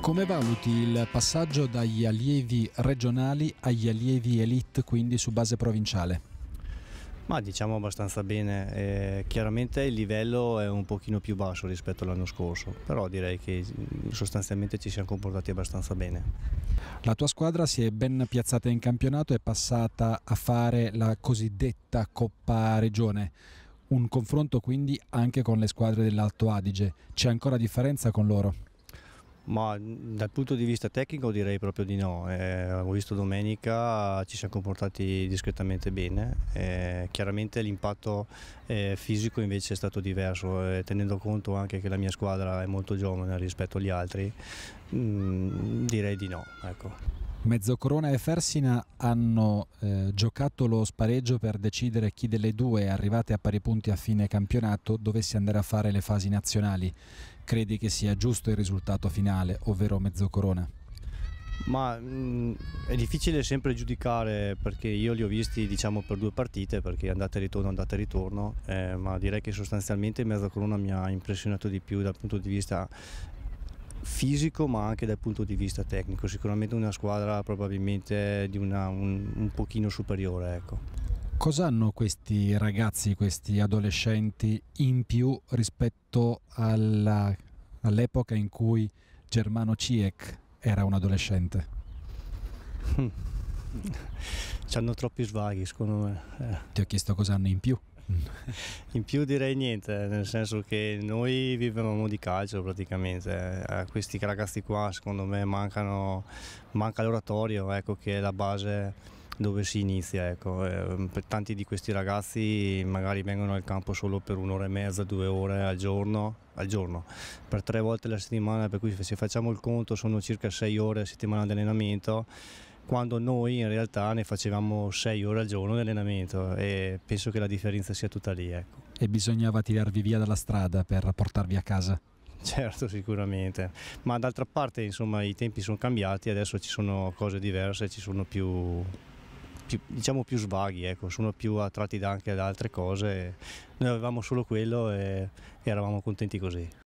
Come valuti il passaggio dagli allievi regionali agli allievi elite, quindi su base provinciale? Ma diciamo abbastanza bene, eh, chiaramente il livello è un pochino più basso rispetto all'anno scorso, però direi che mm, sostanzialmente ci siamo comportati abbastanza bene. La tua squadra si è ben piazzata in campionato e è passata a fare la cosiddetta Coppa Regione, un confronto quindi anche con le squadre dell'Alto Adige, c'è ancora differenza con loro? Ma dal punto di vista tecnico direi proprio di no, eh, ho visto domenica, ci siamo comportati discretamente bene, eh, chiaramente l'impatto eh, fisico invece è stato diverso, eh, tenendo conto anche che la mia squadra è molto giovane rispetto agli altri, mh, mm, direi di no. Ecco. Mezzocorona e Fersina hanno eh, giocato lo spareggio per decidere chi delle due arrivate a pari punti a fine campionato dovesse andare a fare le fasi nazionali. Credi che sia giusto il risultato finale, ovvero Mezzocorona? Ma mh, mm, è difficile sempre giudicare perché io li ho visti diciamo per due partite perché andate e ritorno, andate e ritorno, eh, ma direi che sostanzialmente Mezzocorona mi ha impressionato di più dal punto di vista fisico ma anche dal punto di vista tecnico, sicuramente una squadra probabilmente di una, un, un pochino superiore. Ecco. Cosa hanno questi ragazzi, questi adolescenti in più rispetto all'epoca in cui Germano Ciek era un adolescente? Ci hanno troppi svaghi, secondo me. Eh. Ti ho chiesto cosa hanno in più. In più direi niente, nel senso che noi vivevamo di calcio praticamente, eh, a questi ragazzi qua secondo me mancano, manca l'oratorio, ecco, che è la base dove si inizia. Ecco. Ehm, tanti di questi ragazzi magari vengono al campo solo per un'ora e mezza, due ore al giorno, al giorno, per tre volte la settimana, per cui se facciamo il conto sono circa sei ore a settimana di allenamento quando noi in realtà ne facevamo 6 ore al giorno di allenamento e penso che la differenza sia tutta lì. Ecco. E bisognava tirarvi via dalla strada per portarvi a casa? Certo, sicuramente, ma d'altra parte insomma, i tempi sono cambiati, adesso ci sono cose diverse, ci sono più, più, diciamo più svaghi, ecco. sono più attratti anche da altre cose, noi avevamo solo quello e eravamo contenti così.